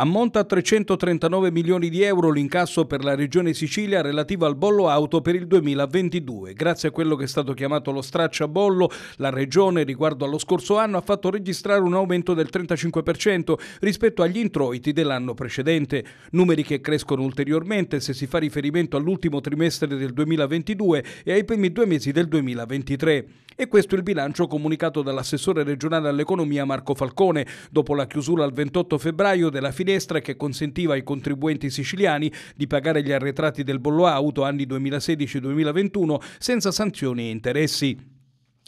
Ammonta a 339 milioni di euro l'incasso per la Regione Sicilia relativo al bollo auto per il 2022. Grazie a quello che è stato chiamato lo stracciabollo, la Regione riguardo allo scorso anno ha fatto registrare un aumento del 35% rispetto agli introiti dell'anno precedente. Numeri che crescono ulteriormente se si fa riferimento all'ultimo trimestre del 2022 e ai primi due mesi del 2023. E questo è il bilancio comunicato dall'assessore regionale all'economia Marco Falcone dopo la chiusura al 28 febbraio della filiera destra che consentiva ai contribuenti siciliani di pagare gli arretrati del bollo auto anni 2016-2021 senza sanzioni e interessi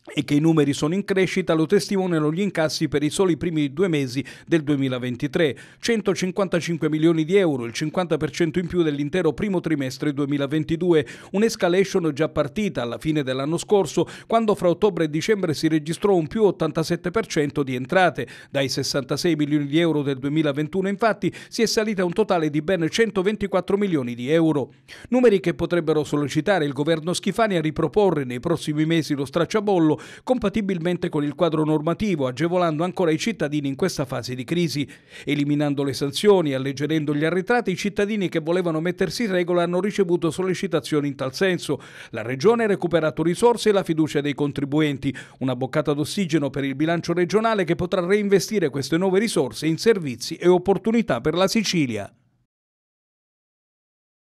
e che i numeri sono in crescita lo testimoniano gli incassi per i soli primi due mesi del 2023, 155 milioni di euro, il 50% in più dell'intero primo trimestre 2022, un'escalation già partita alla fine dell'anno scorso, quando fra ottobre e dicembre si registrò un più 87% di entrate. Dai 66 milioni di euro del 2021 infatti si è salita un totale di ben 124 milioni di euro. Numeri che potrebbero sollecitare il governo Schifani a riproporre nei prossimi mesi lo stracciabollo controllo compatibilmente con il quadro normativo, agevolando ancora i cittadini in questa fase di crisi. Eliminando le sanzioni e alleggerendo gli arretrati, i cittadini che volevano mettersi in regola hanno ricevuto sollecitazioni in tal senso. La Regione ha recuperato risorse e la fiducia dei contribuenti, una boccata d'ossigeno per il bilancio regionale che potrà reinvestire queste nuove risorse in servizi e opportunità per la Sicilia.